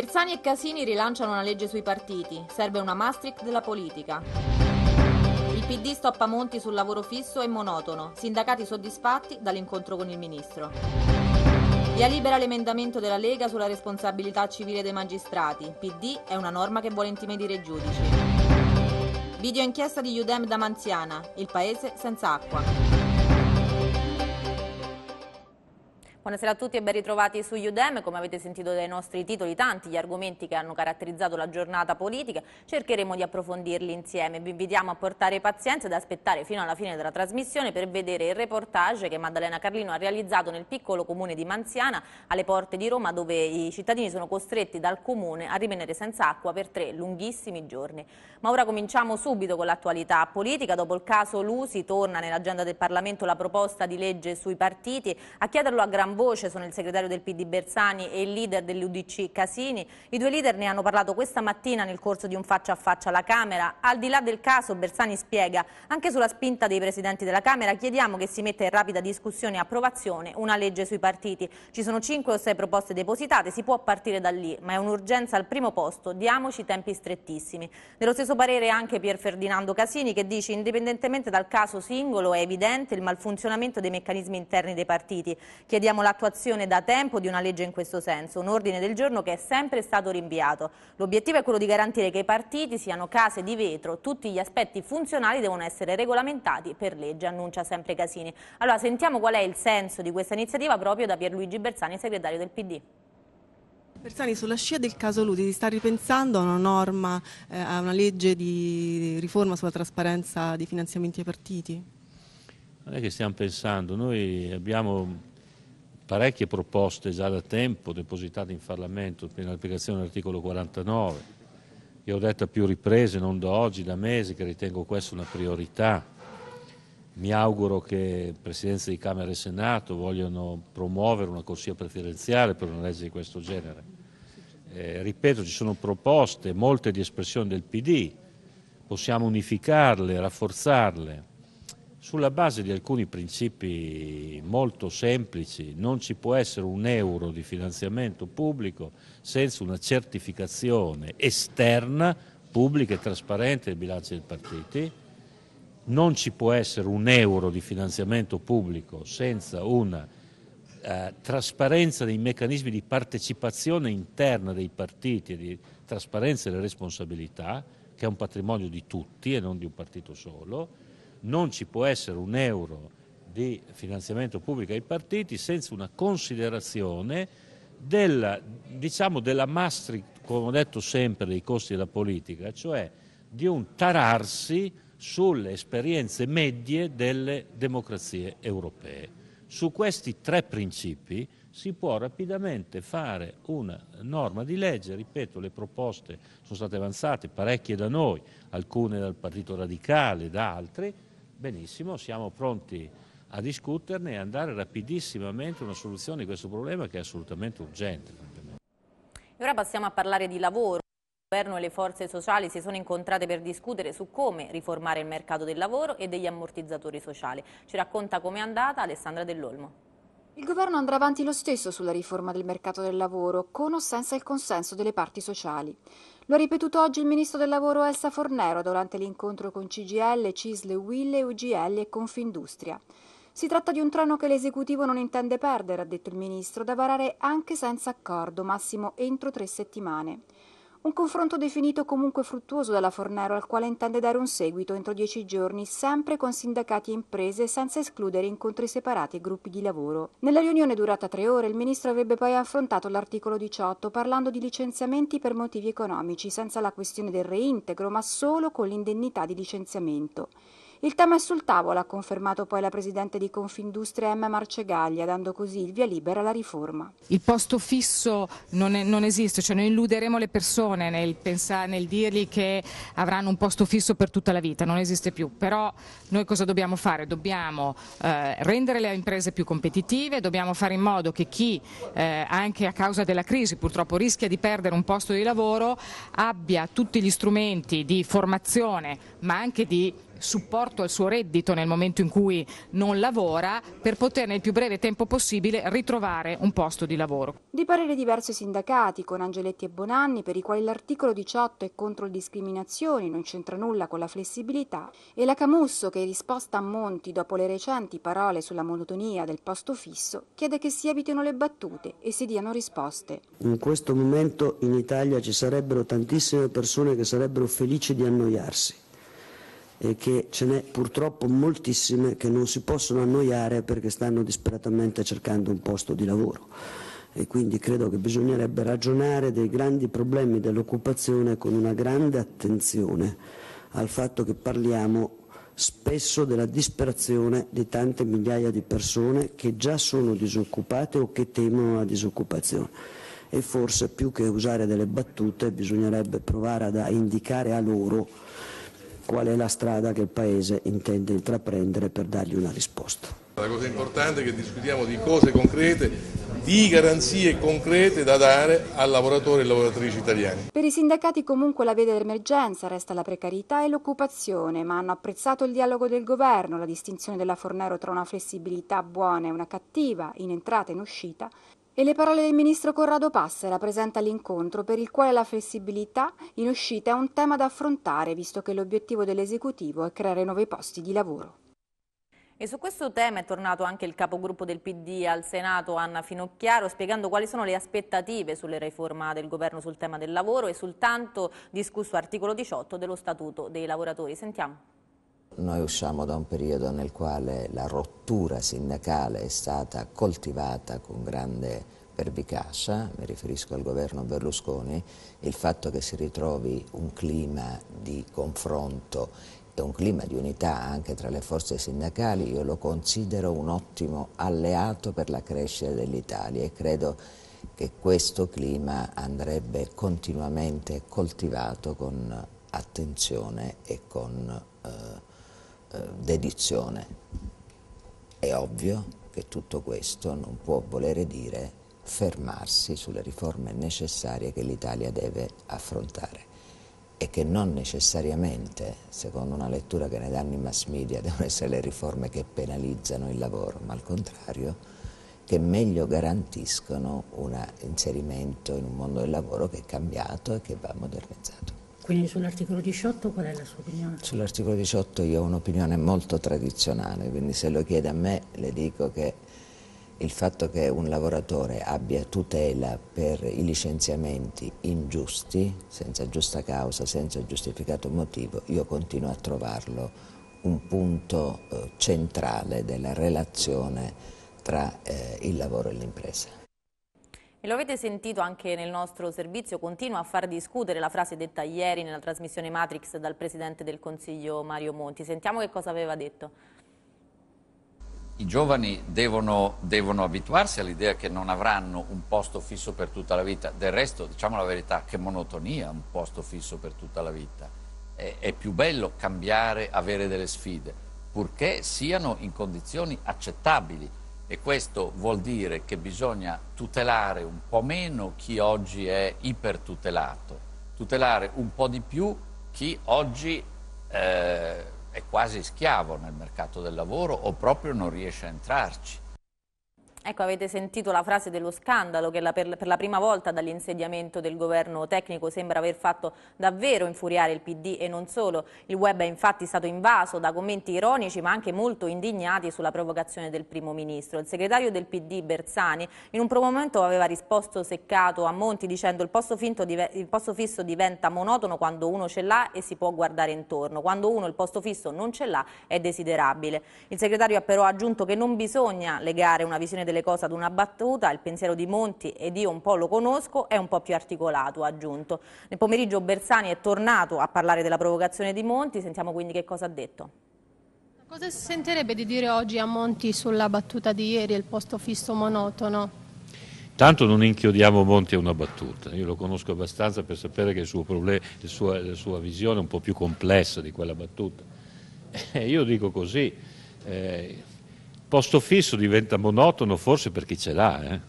Bersani e Casini rilanciano una legge sui partiti, serve una Maastricht della politica. Il PD stoppa Monti sul lavoro fisso e monotono, sindacati soddisfatti dall'incontro con il ministro. Via libera l'emendamento della Lega sulla responsabilità civile dei magistrati, PD è una norma che vuole intimidire i giudici. Video inchiesta di Udem da Manziana, il paese senza acqua. Buonasera a tutti e ben ritrovati su Udem. Come avete sentito dai nostri titoli, tanti gli argomenti che hanno caratterizzato la giornata politica. Cercheremo di approfondirli insieme. Vi invitiamo a portare pazienza ed aspettare fino alla fine della trasmissione per vedere il reportage che Maddalena Carlino ha realizzato nel piccolo comune di Manziana, alle porte di Roma, dove i cittadini sono costretti dal comune a rimanere senza acqua per tre lunghissimi giorni. Ma ora cominciamo subito con l'attualità politica. Dopo il caso Lusi torna nell'agenda del Parlamento la proposta di legge sui partiti. A chiederlo a gran voce sono il segretario del PD Bersani e il leader dell'Udc Casini. I due leader ne hanno parlato questa mattina nel corso di un faccia a faccia alla Camera. Al di là del caso, Bersani spiega, anche sulla spinta dei presidenti della Camera chiediamo che si metta in rapida discussione e approvazione una legge sui partiti. Ci sono cinque o sei proposte depositate, si può partire da lì, ma è un'urgenza al primo posto, diamoci tempi strettissimi. Dello stesso parere anche Pier Ferdinando Casini che dice indipendentemente dal caso singolo è evidente il malfunzionamento dei meccanismi interni dei partiti. Chiediamo Chiediamo l'attuazione da tempo di una legge in questo senso, un ordine del giorno che è sempre stato rinviato. L'obiettivo è quello di garantire che i partiti siano case di vetro, tutti gli aspetti funzionali devono essere regolamentati per legge, annuncia sempre Casini. Allora sentiamo qual è il senso di questa iniziativa proprio da Pierluigi Bersani, segretario del PD. Bersani, sulla scia del caso Ludi si sta ripensando a una norma, eh, a una legge di riforma sulla trasparenza dei finanziamenti ai partiti? Non è che stiamo pensando, noi abbiamo parecchie proposte già da tempo depositate in Parlamento per l'applicazione dell'articolo 49. Io ho detto a più riprese, non da oggi, da mesi, che ritengo questa una priorità. Mi auguro che Presidenza di Camera e Senato vogliano promuovere una corsia preferenziale per una legge di questo genere. Eh, ripeto, ci sono proposte, molte di espressione del PD, possiamo unificarle, rafforzarle sulla base di alcuni principi molto semplici, non ci può essere un euro di finanziamento pubblico senza una certificazione esterna, pubblica e trasparente del bilancio dei partiti, non ci può essere un euro di finanziamento pubblico senza una eh, trasparenza dei meccanismi di partecipazione interna dei partiti e di trasparenza delle responsabilità, che è un patrimonio di tutti e non di un partito solo non ci può essere un euro di finanziamento pubblico ai partiti senza una considerazione della, diciamo, della Maastricht, come ho detto sempre, dei costi della politica, cioè di un tararsi sulle esperienze medie delle democrazie europee. Su questi tre principi si può rapidamente fare una norma di legge, ripeto le proposte sono state avanzate parecchie da noi, alcune dal Partito Radicale, da altri, Benissimo, siamo pronti a discuterne e andare rapidissimamente a una soluzione di questo problema che è assolutamente urgente. E ora passiamo a parlare di lavoro. Il governo e le forze sociali si sono incontrate per discutere su come riformare il mercato del lavoro e degli ammortizzatori sociali. Ci racconta com'è andata Alessandra Dell'Olmo. Il governo andrà avanti lo stesso sulla riforma del mercato del lavoro, con o senza il consenso delle parti sociali. Lo ha ripetuto oggi il ministro del lavoro Elsa Fornero durante l'incontro con CGL, Cisle, Wille, UGL e Confindustria. Si tratta di un treno che l'esecutivo non intende perdere, ha detto il ministro, da varare anche senza accordo, massimo entro tre settimane. Un confronto definito comunque fruttuoso dalla Fornaro al quale intende dare un seguito entro dieci giorni, sempre con sindacati e imprese, senza escludere incontri separati e gruppi di lavoro. Nella riunione durata tre ore il ministro avrebbe poi affrontato l'articolo 18 parlando di licenziamenti per motivi economici, senza la questione del reintegro, ma solo con l'indennità di licenziamento. Il tema è sul tavolo, ha confermato poi la presidente di Confindustria Emma Marcegaglia, dando così il via libera alla riforma. Il posto fisso non, è, non esiste, cioè noi illuderemo le persone nel, pensare, nel dirgli che avranno un posto fisso per tutta la vita, non esiste più. Però noi cosa dobbiamo fare? Dobbiamo eh, rendere le imprese più competitive, dobbiamo fare in modo che chi eh, anche a causa della crisi purtroppo rischia di perdere un posto di lavoro abbia tutti gli strumenti di formazione ma anche di supporto al suo reddito nel momento in cui non lavora per poter nel più breve tempo possibile ritrovare un posto di lavoro. Di parere diverso i sindacati, con Angeletti e Bonanni, per i quali l'articolo 18 è contro le discriminazioni, non c'entra nulla con la flessibilità, e la Camusso che in risposta a Monti dopo le recenti parole sulla monotonia del posto fisso chiede che si evitino le battute e si diano risposte. In questo momento in Italia ci sarebbero tantissime persone che sarebbero felici di annoiarsi e che ce n'è purtroppo moltissime che non si possono annoiare perché stanno disperatamente cercando un posto di lavoro. E quindi credo che bisognerebbe ragionare dei grandi problemi dell'occupazione con una grande attenzione al fatto che parliamo spesso della disperazione di tante migliaia di persone che già sono disoccupate o che temono la disoccupazione e forse più che usare delle battute bisognerebbe provare ad, indicare a loro qual è la strada che il Paese intende intraprendere per dargli una risposta. La cosa importante è che discutiamo di cose concrete, di garanzie concrete da dare al lavoratore e lavoratrici italiani. Per i sindacati comunque la vede d'emergenza, resta la precarietà e l'occupazione, ma hanno apprezzato il dialogo del governo, la distinzione della Fornero tra una flessibilità buona e una cattiva in entrata e in uscita e le parole del ministro Corrado Passera presenta l'incontro per il quale la flessibilità in uscita è un tema da affrontare, visto che l'obiettivo dell'esecutivo è creare nuovi posti di lavoro. E su questo tema è tornato anche il capogruppo del PD al Senato, Anna Finocchiaro, spiegando quali sono le aspettative sulle riforme del governo sul tema del lavoro e sul tanto discusso articolo 18 dello Statuto dei lavoratori. Sentiamo noi usciamo da un periodo nel quale la rottura sindacale è stata coltivata con grande pervicacia, mi riferisco al governo Berlusconi, il fatto che si ritrovi un clima di confronto e un clima di unità anche tra le forze sindacali, io lo considero un ottimo alleato per la crescita dell'Italia e credo che questo clima andrebbe continuamente coltivato con attenzione e con eh, eh, dedizione. È ovvio che tutto questo non può volere dire fermarsi sulle riforme necessarie che l'Italia deve affrontare e che non necessariamente, secondo una lettura che ne danno i mass media, devono essere le riforme che penalizzano il lavoro, ma al contrario che meglio garantiscono un inserimento in un mondo del lavoro che è cambiato e che va modernizzato. Quindi sull'articolo 18 qual è la sua opinione? Sull'articolo 18 io ho un'opinione molto tradizionale, quindi se lo chiede a me le dico che il fatto che un lavoratore abbia tutela per i licenziamenti ingiusti, senza giusta causa, senza giustificato motivo, io continuo a trovarlo un punto eh, centrale della relazione tra eh, il lavoro e l'impresa. E lo avete sentito anche nel nostro servizio, continua a far discutere la frase detta ieri nella trasmissione Matrix dal Presidente del Consiglio Mario Monti. Sentiamo che cosa aveva detto. I giovani devono, devono abituarsi all'idea che non avranno un posto fisso per tutta la vita. Del resto, diciamo la verità, che monotonia un posto fisso per tutta la vita. È, è più bello cambiare, avere delle sfide, purché siano in condizioni accettabili e questo vuol dire che bisogna tutelare un po' meno chi oggi è ipertutelato, tutelare un po' di più chi oggi eh, è quasi schiavo nel mercato del lavoro o proprio non riesce a entrarci. Ecco, avete sentito la frase dello scandalo che la, per, per, la prima volta dall'insediamento del governo tecnico sembra aver fatto davvero infuriare il PD e non solo. Il web è infatti stato invaso da commenti ironici ma anche molto indignati sulla provocazione del primo ministro. Il segretario del PD Bersani in un primo momento aveva risposto seccato a Monti dicendo il posto, dive, il posto fisso diventa monotono quando uno ce l'ha e si può guardare intorno. Quando uno il posto fisso non ce l'ha è desiderabile. Il segretario ha però aggiunto che non bisogna legare una visione delle le cose ad una battuta, il pensiero di Monti ed io un po' lo conosco, è un po' più articolato, ha aggiunto. Nel pomeriggio Bersani è tornato a parlare della provocazione di Monti, sentiamo quindi che cosa ha detto. Cosa si sentirebbe di dire oggi a Monti sulla battuta di ieri, il posto fisso monotono? Tanto non inchiodiamo Monti a una battuta, io lo conosco abbastanza per sapere che il suo problema, sua, la sua visione è un po' più complessa di quella battuta. Eh, io dico così, eh, Posto fisso diventa monotono forse per chi ce l'ha, eh?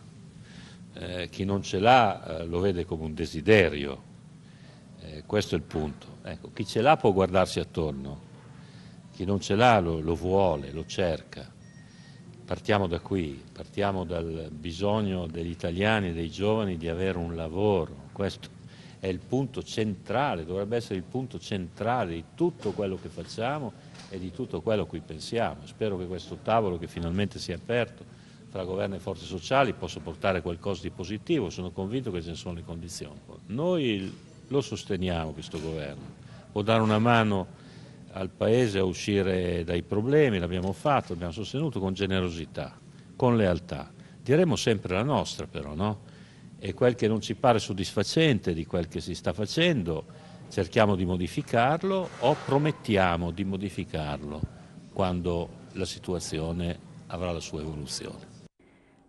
eh, chi non ce l'ha eh, lo vede come un desiderio, eh, questo è il punto. Ecco, chi ce l'ha può guardarsi attorno, chi non ce l'ha lo, lo vuole, lo cerca. Partiamo da qui, partiamo dal bisogno degli italiani e dei giovani di avere un lavoro, questo è il punto centrale, dovrebbe essere il punto centrale di tutto quello che facciamo e di tutto quello a cui pensiamo. Spero che questo tavolo che finalmente si è aperto tra governo e forze sociali possa portare qualcosa di positivo, sono convinto che ce ne sono le condizioni. Noi lo sosteniamo questo governo, può dare una mano al Paese a uscire dai problemi, l'abbiamo fatto, l'abbiamo sostenuto con generosità, con lealtà. Diremo sempre la nostra però, no? E quel che non ci pare soddisfacente di quel che si sta facendo cerchiamo di modificarlo o promettiamo di modificarlo quando la situazione avrà la sua evoluzione.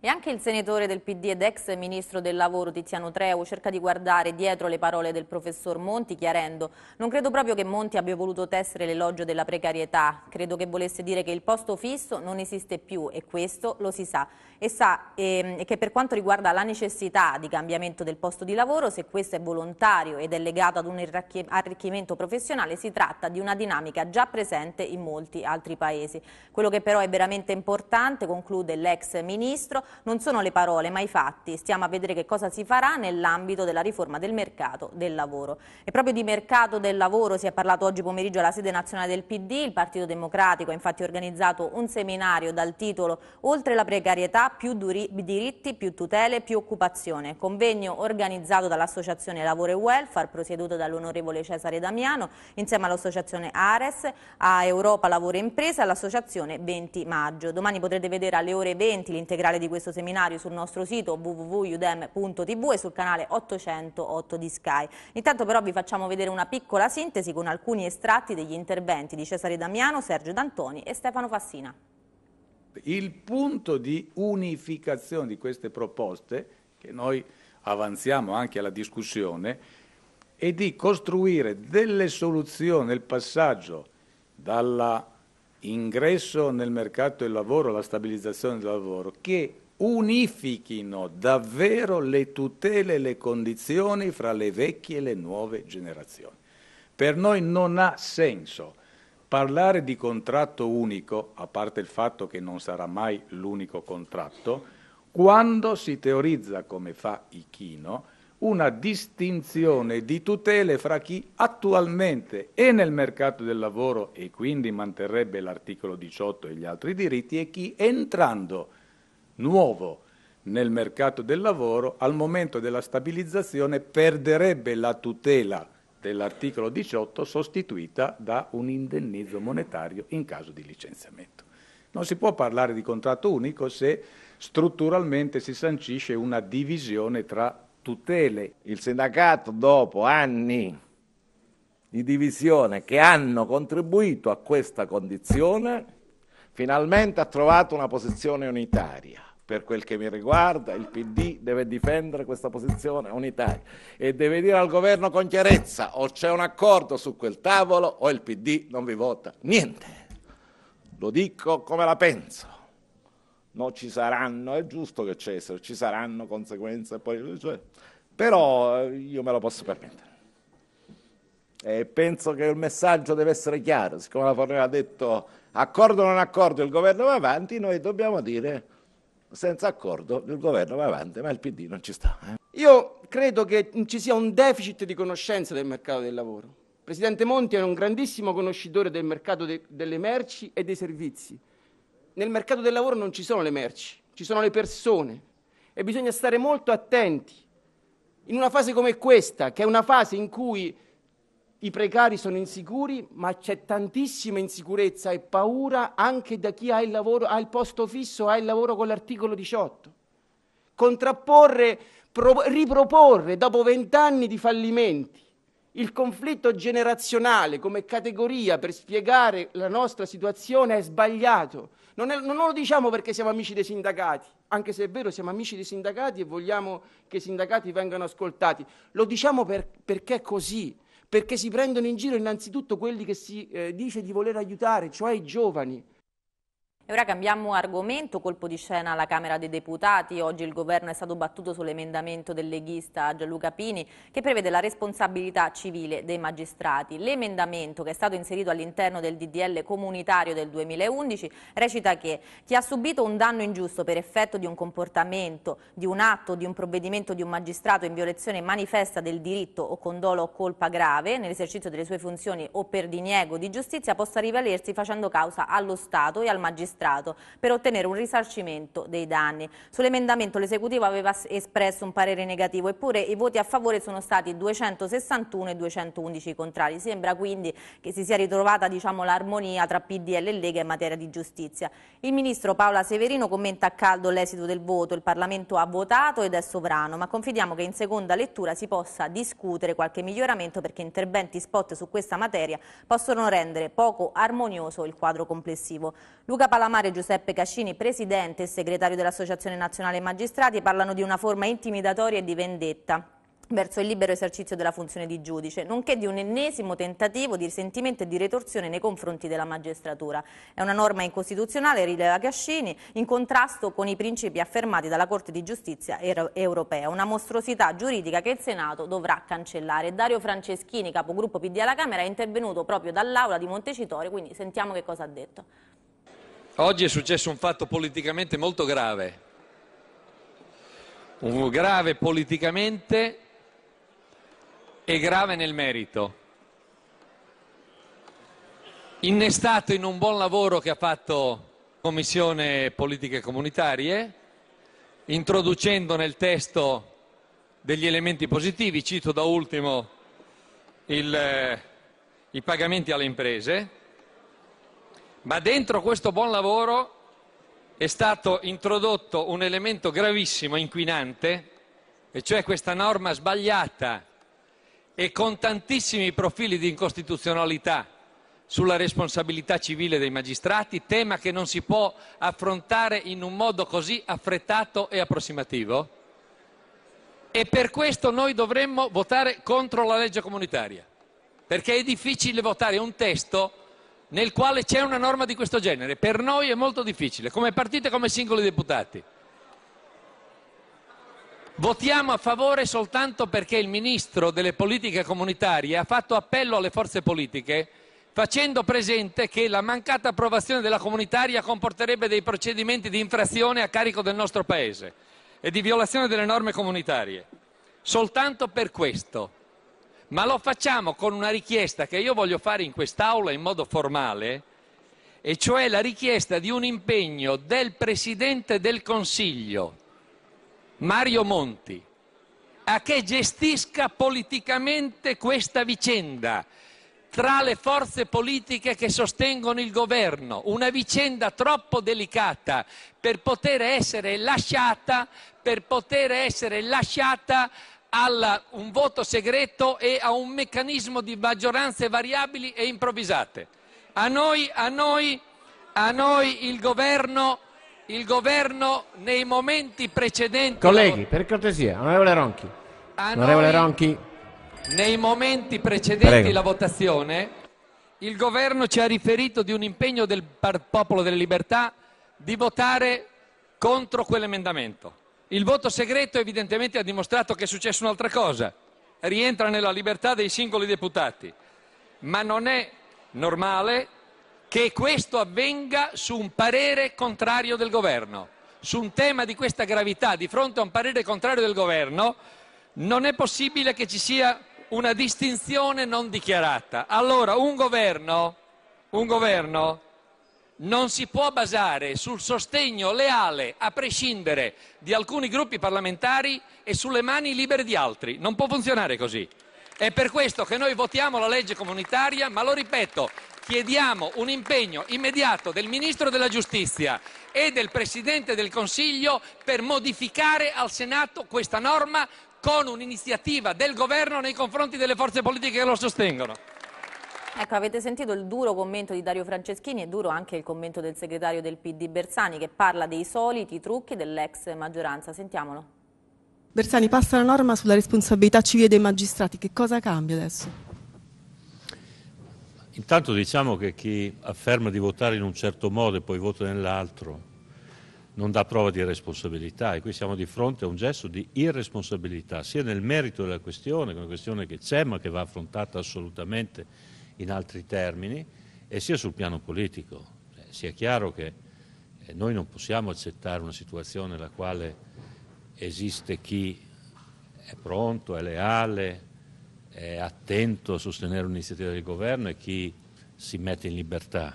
E anche il senatore del PD ed ex ministro del lavoro Tiziano Treu cerca di guardare dietro le parole del professor Monti chiarendo non credo proprio che Monti abbia voluto tessere l'elogio della precarietà, credo che volesse dire che il posto fisso non esiste più e questo lo si sa e sa ehm, e, che per quanto riguarda la necessità di cambiamento del posto di lavoro se questo è volontario ed è legato ad un arricchimento professionale si tratta di una dinamica già presente in molti altri paesi. Quello che però è veramente importante, conclude l'ex ministro, non sono le parole ma i fatti. Stiamo a vedere che cosa si farà nell'ambito della riforma del mercato del lavoro. E proprio di mercato del lavoro si è parlato oggi pomeriggio alla sede nazionale del PD. Il Partito Democratico ha infatti organizzato un seminario dal titolo Oltre la precarietà, più diritti, più tutele, più occupazione. Convegno organizzato dall'Associazione Lavoro e Welfare, presieduto dall'onorevole Cesare Damiano, insieme all'Associazione Ares, a Europa Lavoro e Impresa e all'Associazione 20 Maggio. Domani potrete vedere alle ore 20 l'integrale di questo questo seminario sul nostro sito www.udem.tv e sul canale 808 di Sky. Intanto però vi facciamo vedere una piccola sintesi con alcuni estratti degli interventi di Cesare Damiano, Sergio D'Antoni e Stefano Fassina. Il punto di unificazione di queste proposte, che noi avanziamo anche alla discussione, è di costruire delle soluzioni nel passaggio dall'ingresso nel mercato del lavoro alla stabilizzazione del lavoro che unifichino davvero le tutele e le condizioni fra le vecchie e le nuove generazioni. Per noi non ha senso parlare di contratto unico, a parte il fatto che non sarà mai l'unico contratto, quando si teorizza, come fa Ichino, una distinzione di tutele fra chi attualmente è nel mercato del lavoro e quindi manterrebbe l'articolo 18 e gli altri diritti e chi entrando nuovo nel mercato del lavoro, al momento della stabilizzazione perderebbe la tutela dell'articolo 18 sostituita da un indennizzo monetario in caso di licenziamento. Non si può parlare di contratto unico se strutturalmente si sancisce una divisione tra tutele. Il sindacato dopo anni di divisione che hanno contribuito a questa condizione finalmente ha trovato una posizione unitaria. Per quel che mi riguarda, il PD deve difendere questa posizione unitaria e deve dire al governo con chiarezza o c'è un accordo su quel tavolo o il PD non vi vota niente. Lo dico come la penso. No, ci saranno, è giusto che cessano, ci saranno conseguenze, poi, cioè, però eh, io me lo posso permettere. E penso che il messaggio deve essere chiaro, siccome la Fornera ha detto accordo o non accordo, il governo va avanti, noi dobbiamo dire senza accordo il governo va avanti, ma il PD non ci sta. Eh. Io credo che ci sia un deficit di conoscenza del mercato del lavoro. Il Presidente Monti è un grandissimo conoscitore del mercato de- delle merci e dei servizi. Nel mercato del lavoro non ci sono le merci, ci sono le persone e bisogna stare molto attenti. In una fase come questa, che è una fase in cui i precari sono insicuri, ma c'è tantissima insicurezza e paura anche da chi ha il, lavoro, ha il posto fisso, ha il lavoro con l'articolo 18. Contrapporre, pro, riproporre dopo vent'anni di fallimenti il conflitto generazionale come categoria per spiegare la nostra situazione è sbagliato. Non, è, non lo diciamo perché siamo amici dei sindacati, anche se è vero siamo amici dei sindacati e vogliamo che i sindacati vengano ascoltati. Lo diciamo per, perché è così perché si prendono in giro innanzitutto quelli che si eh, dice di voler aiutare, cioè i giovani. E ora cambiamo argomento, colpo di scena alla Camera dei Deputati. Oggi il governo è stato battuto sull'emendamento del leghista Gianluca Pini che prevede la responsabilità civile dei magistrati. L'emendamento che è stato inserito all'interno del DDL comunitario del 2011 recita che chi ha subito un danno ingiusto per effetto di un comportamento, di un atto, di un provvedimento di un magistrato in violazione manifesta del diritto o con dolo o colpa grave nell'esercizio delle sue funzioni o per diniego di giustizia possa rivalersi facendo causa allo Stato e al magistrato magistrato per ottenere un risarcimento dei danni. Sull'emendamento l'esecutivo aveva espresso un parere negativo, eppure i voti a favore sono stati 261 e 211 contrari. Sembra quindi che si sia ritrovata diciamo, l'armonia tra PDL e Lega in materia di giustizia. Il ministro Paola Severino commenta a caldo l'esito del voto, il Parlamento ha votato ed è sovrano, ma confidiamo che in seconda lettura si possa discutere qualche miglioramento perché interventi spot su questa materia possono rendere poco armonioso il quadro complessivo. Luca Palamara Palamare e Giuseppe Cascini, presidente e segretario dell'Associazione Nazionale Magistrati, parlano di una forma intimidatoria e di vendetta verso il libero esercizio della funzione di giudice, nonché di un ennesimo tentativo di risentimento e di retorsione nei confronti della magistratura. È una norma incostituzionale, rileva Cascini, in contrasto con i principi affermati dalla Corte di Giustizia europea, una mostruosità giuridica che il Senato dovrà cancellare. Dario Franceschini, capogruppo PD alla Camera, è intervenuto proprio dall'Aula di Montecitorio, quindi sentiamo che cosa ha detto. Oggi è successo un fatto politicamente molto grave, un grave politicamente e grave nel merito, innestato in un buon lavoro che ha fatto Commissione Politiche Comunitarie, introducendo nel testo degli elementi positivi, cito da ultimo il, eh, i pagamenti alle imprese, ma dentro questo buon lavoro è stato introdotto un elemento gravissimo, inquinante, e cioè questa norma sbagliata e con tantissimi profili di incostituzionalità sulla responsabilità civile dei magistrati, tema che non si può affrontare in un modo così affrettato e approssimativo. E per questo noi dovremmo votare contro la legge comunitaria, perché è difficile votare un testo nel quale c'è una norma di questo genere. Per noi è molto difficile, come partite e come singoli deputati. Votiamo a favore soltanto perché il Ministro delle Politiche Comunitarie ha fatto appello alle forze politiche facendo presente che la mancata approvazione della comunitaria comporterebbe dei procedimenti di infrazione a carico del nostro Paese e di violazione delle norme comunitarie. Soltanto per questo ma lo facciamo con una richiesta che io voglio fare in quest'Aula in modo formale, e cioè la richiesta di un impegno del Presidente del Consiglio, Mario Monti, a che gestisca politicamente questa vicenda tra le forze politiche che sostengono il governo, una vicenda troppo delicata per poter essere lasciata, per poter essere lasciata a un voto segreto e a un meccanismo di maggioranze variabili e improvvisate. A noi, a noi, a noi il, governo, il governo nei momenti precedenti... Colleghi, per cortesia, onorevole Ronchi. Onorevole Ronchi. Nei momenti precedenti Prego. la votazione, il governo ci ha riferito di un impegno del Popolo delle Libertà di votare contro quell'emendamento. Il voto segreto evidentemente ha dimostrato che è successa un'altra cosa, rientra nella libertà dei singoli deputati, ma non è normale che questo avvenga su un parere contrario del governo. Su un tema di questa gravità, di fronte a un parere contrario del governo, non è possibile che ci sia una distinzione non dichiarata. Allora, un governo, un governo non si può basare sul sostegno leale, a prescindere, di alcuni gruppi parlamentari e sulle mani libere di altri. Non può funzionare così. È per questo che noi votiamo la legge comunitaria, ma lo ripeto, chiediamo un impegno immediato del Ministro della Giustizia e del Presidente del Consiglio per modificare al Senato questa norma con un'iniziativa del Governo nei confronti delle forze politiche che lo sostengono. Ecco, avete sentito il duro commento di Dario Franceschini e duro anche il commento del segretario del PD Bersani che parla dei soliti trucchi dell'ex maggioranza. Sentiamolo. Bersani, passa la norma sulla responsabilità civile dei magistrati. Che cosa cambia adesso? Intanto diciamo che chi afferma di votare in un certo modo e poi vota nell'altro non dà prova di responsabilità e qui siamo di fronte a un gesto di irresponsabilità sia nel merito della questione, che è una questione che c'è ma che va affrontata assolutamente in altri termini, e sia sul piano politico. Eh, sia chiaro che eh, noi non possiamo accettare una situazione nella quale esiste chi è pronto, è leale, è attento a sostenere un'iniziativa del governo e chi si mette in libertà.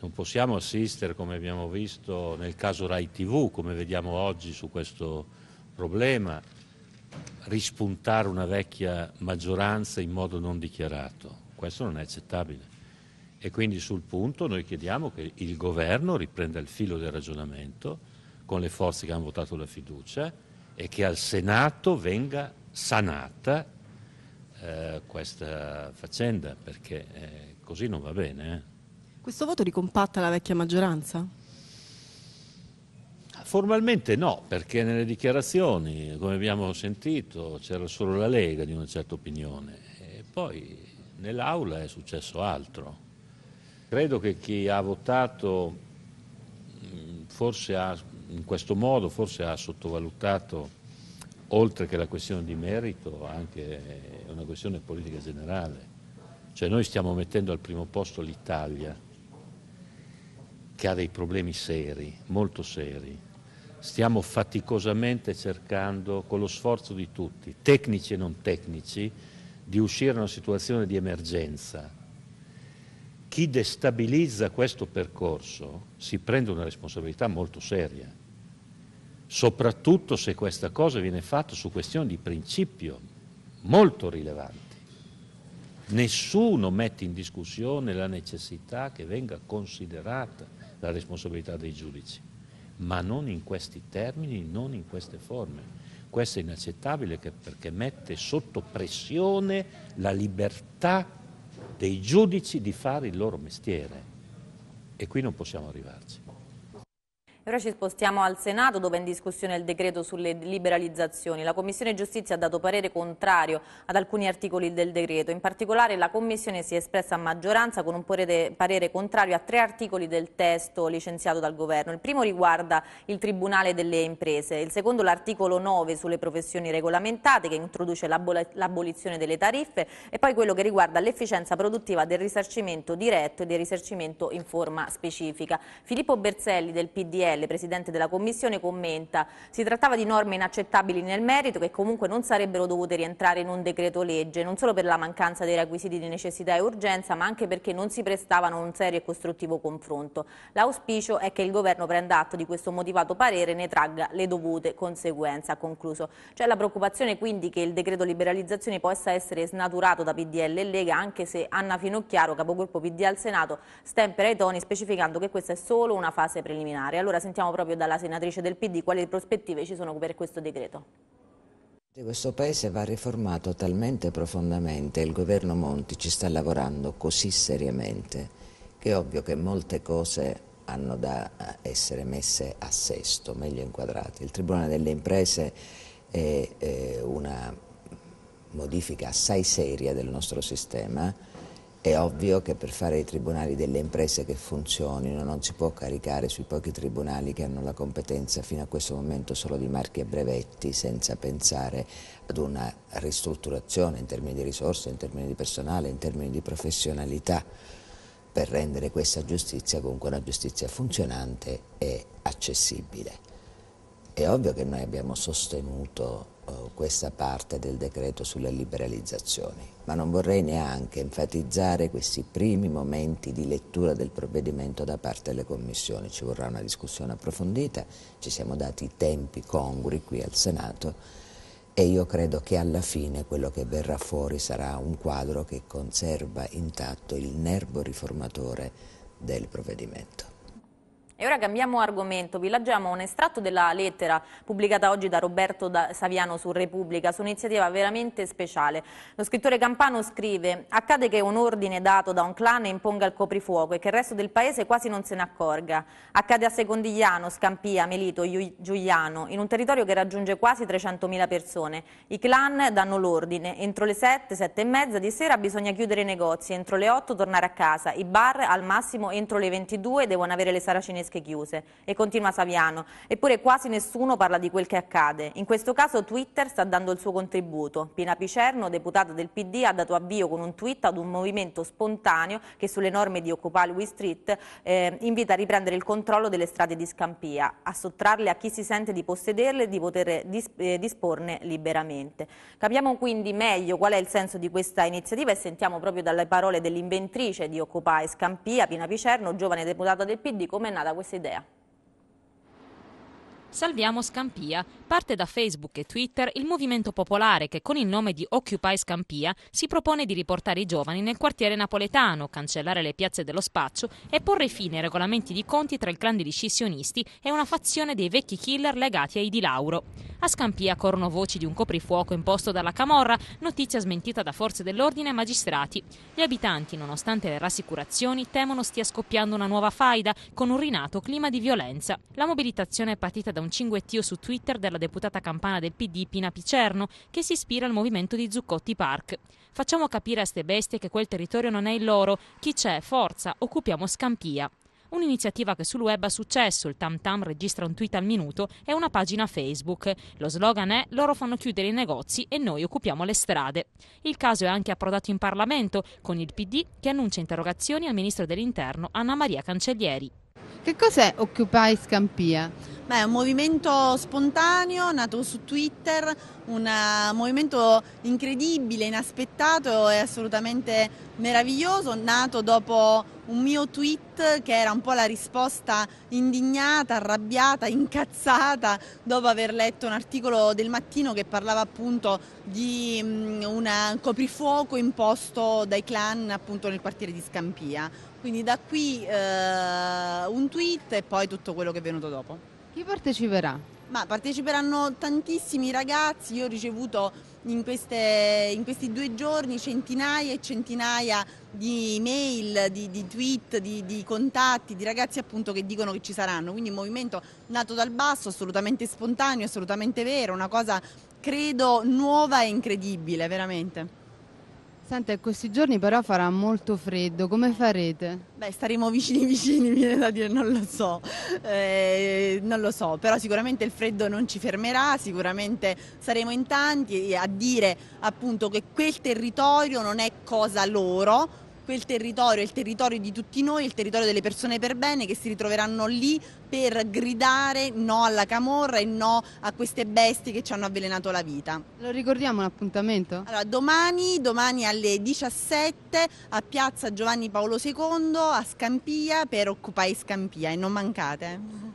Non possiamo assistere, come abbiamo visto nel caso Rai TV, come vediamo oggi su questo problema, rispuntare una vecchia maggioranza in modo non dichiarato. Questo non è accettabile. E quindi sul punto noi chiediamo che il governo riprenda il filo del ragionamento con le forze che hanno votato la fiducia e che al Senato venga sanata eh, questa faccenda, perché eh, così non va bene. Eh. Questo voto ricompatta la vecchia maggioranza? Formalmente no, perché nelle dichiarazioni, come abbiamo sentito, c'era solo la Lega di una certa opinione. E poi Nell'aula è successo altro. Credo che chi ha votato mm, forse ha, in questo modo forse ha sottovalutato, oltre che la questione di merito, anche una questione politica generale. Cioè noi stiamo mettendo al primo posto l'Italia, che ha dei problemi seri, molto seri. Stiamo faticosamente cercando, con lo sforzo di tutti, tecnici e non tecnici, di uscire da una situazione di emergenza, chi destabilizza questo percorso si prende una responsabilità molto seria, soprattutto se questa cosa viene fatta su questioni di principio molto rilevanti. Nessuno mette in discussione la necessità che venga considerata la responsabilità dei giudici, ma non in questi termini, non in queste forme. Questo è inaccettabile perché mette sotto pressione la libertà dei giudici di fare il loro mestiere e qui non possiamo arrivarci. Ora ci spostiamo al Senato dove è in discussione il decreto sulle liberalizzazioni. La Commissione Giustizia ha dato parere contrario ad alcuni articoli del decreto. In particolare la Commissione si è espressa a maggioranza con un parere contrario a tre articoli del testo licenziato dal Governo. Il primo riguarda il Tribunale delle Imprese, il secondo l'articolo 9 sulle professioni regolamentate che introduce l'abolizione delle tariffe e poi quello che riguarda l'efficienza produttiva del risarcimento diretto e del risarcimento in forma specifica. Filippo Berselli del PDL Raffaele, presidente della Commissione, commenta si trattava di norme inaccettabili nel merito che comunque non sarebbero dovute rientrare in un decreto legge, non solo per la mancanza dei requisiti di necessità e urgenza, ma anche perché non si prestavano a un serio e costruttivo confronto. L'auspicio è che il governo prenda atto di questo motivato parere e ne tragga le dovute conseguenze, ha concluso. C'è la preoccupazione quindi che il decreto liberalizzazioni possa essere snaturato da PDL e Lega, anche se Anna Finocchiaro, capogruppo PD al Senato, stempera i toni specificando che questa è solo una fase preliminare. Allora, sentiamo proprio dalla senatrice del PD, quali prospettive ci sono per questo decreto? Questo paese va riformato talmente profondamente, il governo Monti ci sta lavorando così seriamente, che è ovvio che molte cose hanno da eh, essere messe a sesto, meglio inquadrate. Il Tribunale delle Imprese è eh, una modifica assai seria del nostro sistema, è ovvio che per fare i tribunali delle imprese che funzionino non si può caricare sui pochi tribunali che hanno la competenza fino a questo momento solo di marchi e brevetti senza pensare ad una ristrutturazione in termini di risorse, in termini di personale, in termini di professionalità per rendere questa giustizia comunque una giustizia funzionante e accessibile. È ovvio che noi abbiamo sostenuto eh, questa parte del decreto sulle liberalizzazioni, ma non vorrei neanche enfatizzare questi primi momenti di lettura del provvedimento da parte delle commissioni. Ci vorrà una discussione approfondita, ci siamo dati tempi congrui qui al Senato e io credo che alla fine quello che verrà fuori sarà un quadro che conserva intatto il nervo riformatore del provvedimento. E ora cambiamo argomento, vi leggiamo un estratto della lettera pubblicata oggi da Roberto da Saviano su Repubblica, su un'iniziativa veramente speciale. Lo scrittore Campano scrive «Accade che un ordine dato da un clan imponga il coprifuoco e che il resto del paese quasi non se ne accorga. Accade a Secondigliano, Scampia, Melito, Giuliano, in un territorio che raggiunge quasi 300.000 persone. I clan danno l'ordine. Entro le 7, 7 e mezza di sera bisogna chiudere i negozi, entro le 8 tornare a casa. I bar al massimo entro le 22 devono avere le saracine fresche chiuse. E continua Saviano, eppure quasi nessuno parla di quel che accade. In questo caso Twitter sta dando il suo contributo. Pina Picerno, deputata del PD, ha dato avvio con un tweet ad un movimento spontaneo che sulle norme di Occupy Wall Street eh, invita a riprendere il controllo delle strade di Scampia, a sottrarle a chi si sente di possederle e di poter dis eh, disporne liberamente. Capiamo quindi meglio qual è il senso di questa iniziativa e sentiamo proprio dalle parole dell'inventrice di Occupy Scampia, Pina Picerno, giovane deputata del PD, come è nata questa essa ideia. Salviamo Scampia. Parte da Facebook e Twitter il movimento popolare che con il nome di Occupy Scampia si propone di riportare i giovani nel quartiere napoletano, cancellare le piazze dello spaccio e porre fine ai regolamenti di conti tra il clan degli scissionisti e una fazione dei vecchi killer legati ai Di Lauro. A Scampia corrono voci di un coprifuoco imposto dalla Camorra, notizia smentita da forze dell'ordine e magistrati. Gli abitanti, nonostante le rassicurazioni, temono stia scoppiando una nuova faida con un rinato clima di violenza. La mobilitazione è partita da da un cinguettio su Twitter della deputata campana del PD Pina Picerno, che si ispira al movimento di Zuccotti Park. Facciamo capire a ste bestie che quel territorio non è il loro. Chi c'è, forza, occupiamo Scampia. Un'iniziativa che sul web ha successo, il Tam Tam registra un tweet al minuto e una pagina Facebook. Lo slogan è loro fanno chiudere i negozi e noi occupiamo le strade. Il caso è anche approdato in Parlamento con il PD che annuncia interrogazioni al Ministro dell'Interno Anna Maria Cancellieri. Che cos'è Occupy Scampia? Beh, è un movimento spontaneo nato su Twitter un eh, movimento incredibile, inaspettato e assolutamente meraviglioso, nato dopo un mio tweet che era un po' la risposta indignata, arrabbiata, incazzata dopo aver letto un articolo del mattino che parlava appunto di mm, un coprifuoco imposto dai clan appunto nel quartiere di Scampia. Quindi da qui eh, un tweet e poi tutto quello che è venuto dopo. Chi parteciperà? Ma parteciperanno tantissimi ragazzi, io ho ricevuto in, queste, in, questi due giorni centinaia e centinaia di mail, di, di tweet, di, di, contatti, di ragazzi appunto che dicono che ci saranno, quindi un movimento nato dal basso, assolutamente spontaneo, assolutamente vero, una cosa credo nuova e incredibile, veramente. Senta, questi giorni però farà molto freddo, come farete? Beh, staremo vicini vicini, viene da dire, non lo so, eh, non lo so, però sicuramente il freddo non ci fermerà, sicuramente saremo in tanti a dire appunto che quel territorio non è cosa loro, quel territorio, il territorio di tutti noi, il territorio delle persone per bene che si ritroveranno lì per gridare no alla camorra e no a queste bestie che ci hanno avvelenato la vita. Lo ricordiamo l'appuntamento? Allora, domani, domani alle 17 a Piazza Giovanni Paolo II a Scampia per Occupy Scampia e non mancate.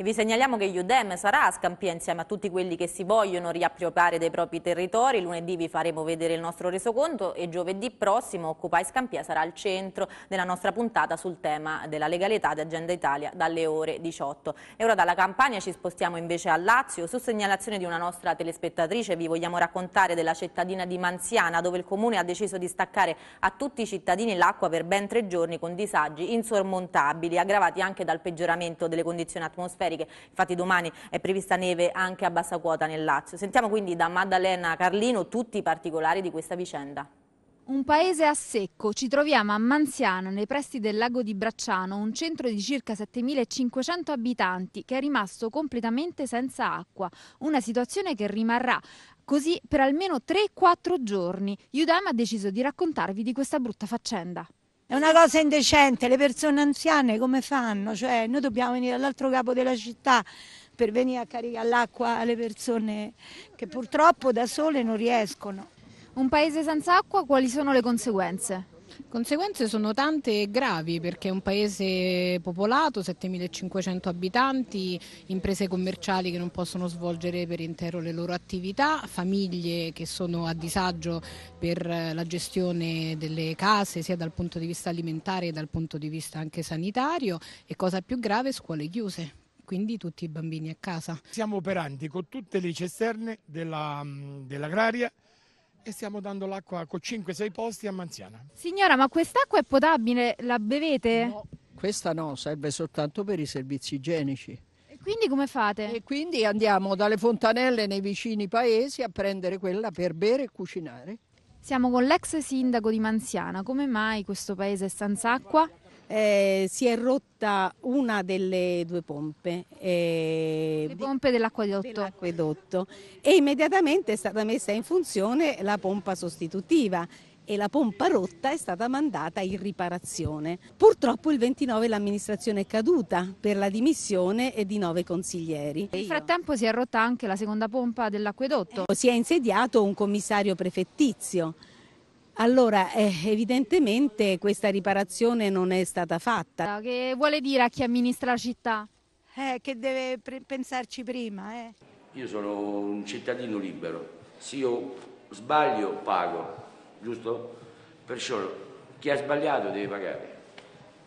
E vi segnaliamo che Udem sarà a Scampia insieme a tutti quelli che si vogliono riappropriare dei propri territori. Lunedì vi faremo vedere il nostro resoconto e giovedì prossimo Occupy Scampia sarà al centro della nostra puntata sul tema della legalità di Agenda Italia dalle ore 18. E ora dalla Campania ci spostiamo invece a Lazio. Su segnalazione di una nostra telespettatrice vi vogliamo raccontare della cittadina di Manziana dove il comune ha deciso di staccare a tutti i cittadini l'acqua per ben tre giorni con disagi insormontabili aggravati anche dal peggioramento delle condizioni atmosferiche atmosferiche, infatti domani è prevista neve anche a bassa quota nel Lazio. Sentiamo quindi da Maddalena Carlino tutti i particolari di questa vicenda. Un paese a secco, ci troviamo a Manziano, nei pressi del lago di Bracciano, un centro di circa 7.500 abitanti che è rimasto completamente senza acqua, una situazione che rimarrà così per almeno 3-4 giorni. Udem ha deciso di raccontarvi di questa brutta faccenda. È una cosa indecente, le persone anziane come fanno? Cioè, noi dobbiamo venire all'altro capo della città per venire a caricare l'acqua alle persone che purtroppo da sole non riescono. Un paese senza acqua quali sono le conseguenze? Le Conseguenze sono tante e gravi perché è un paese popolato, 7.500 abitanti, imprese commerciali che non possono svolgere per intero le loro attività, famiglie che sono a disagio per eh, la gestione delle case sia dal punto di vista alimentare che dal punto di vista anche sanitario e cosa più grave scuole chiuse, quindi tutti i bambini a casa. Siamo operanti con tutte le cisterne mm, dell'agraria. Della e stiamo dando l'acqua con 5-6 posti a Manziana. Signora, ma quest'acqua è potabile? La bevete? No, questa no, serve soltanto per i servizi igienici. E quindi come fate? E quindi andiamo dalle fontanelle nei vicini paesi a prendere quella per bere e cucinare. Siamo con l'ex sindaco di Manziana. Come mai questo paese è senza acqua? eh, si è rotta una delle due pompe. Eh, Le pompe dell'acquedotto. dell'acquedotto. E immediatamente è stata messa in funzione la pompa sostitutiva e la pompa rotta è stata mandata in riparazione. Purtroppo il 29 l'amministrazione è caduta per la dimissione di nove consiglieri. Nel frattempo si è rotta anche la seconda pompa dell'acquedotto. Si è insediato un commissario prefettizio allora, eh, evidentemente questa riparazione non è stata fatta. Eh, che vuole dire a chi amministra la città? Eh, che deve pensarci prima. Eh. Io sono un cittadino libero, se io sbaglio pago, giusto? Perciò chi ha sbagliato deve pagare.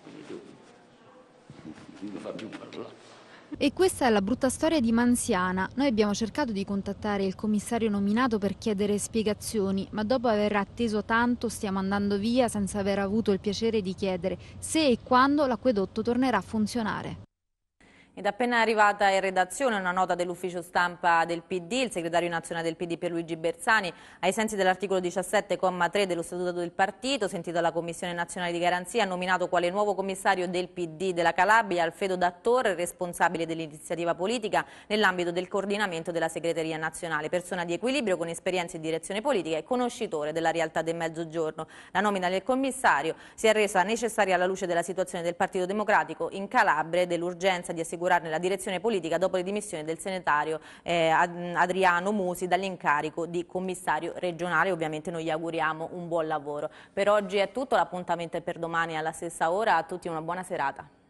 Quindi tu non fa più parlare. E questa è la brutta storia di Manziana. Noi abbiamo cercato di contattare il commissario nominato per chiedere spiegazioni, ma dopo aver atteso tanto stiamo andando via senza aver avuto il piacere di chiedere se e quando l'acquedotto tornerà a funzionare. Ed appena arrivata in redazione una nota dell'ufficio stampa del PD, il segretario nazionale del PD Pierluigi Bersani, ai sensi dell'articolo 17,3 dello statuto del partito, sentito dalla Commissione Nazionale di Garanzia, ha nominato quale nuovo commissario del PD della Calabria Alfredo Dattore, responsabile dell'iniziativa politica nell'ambito del coordinamento della segreteria nazionale, persona di equilibrio con esperienze in direzione politica e conoscitore della realtà del mezzogiorno. La nomina del commissario si è resa necessaria alla luce della situazione del Partito Democratico in Calabria e dell'urgenza di assicurare assicurarne la direzione politica dopo le dimissioni del senatario eh, Adriano Musi dall'incarico di commissario regionale. Ovviamente noi gli auguriamo un buon lavoro. Per oggi è tutto, l'appuntamento è per domani alla stessa ora. A tutti una buona serata.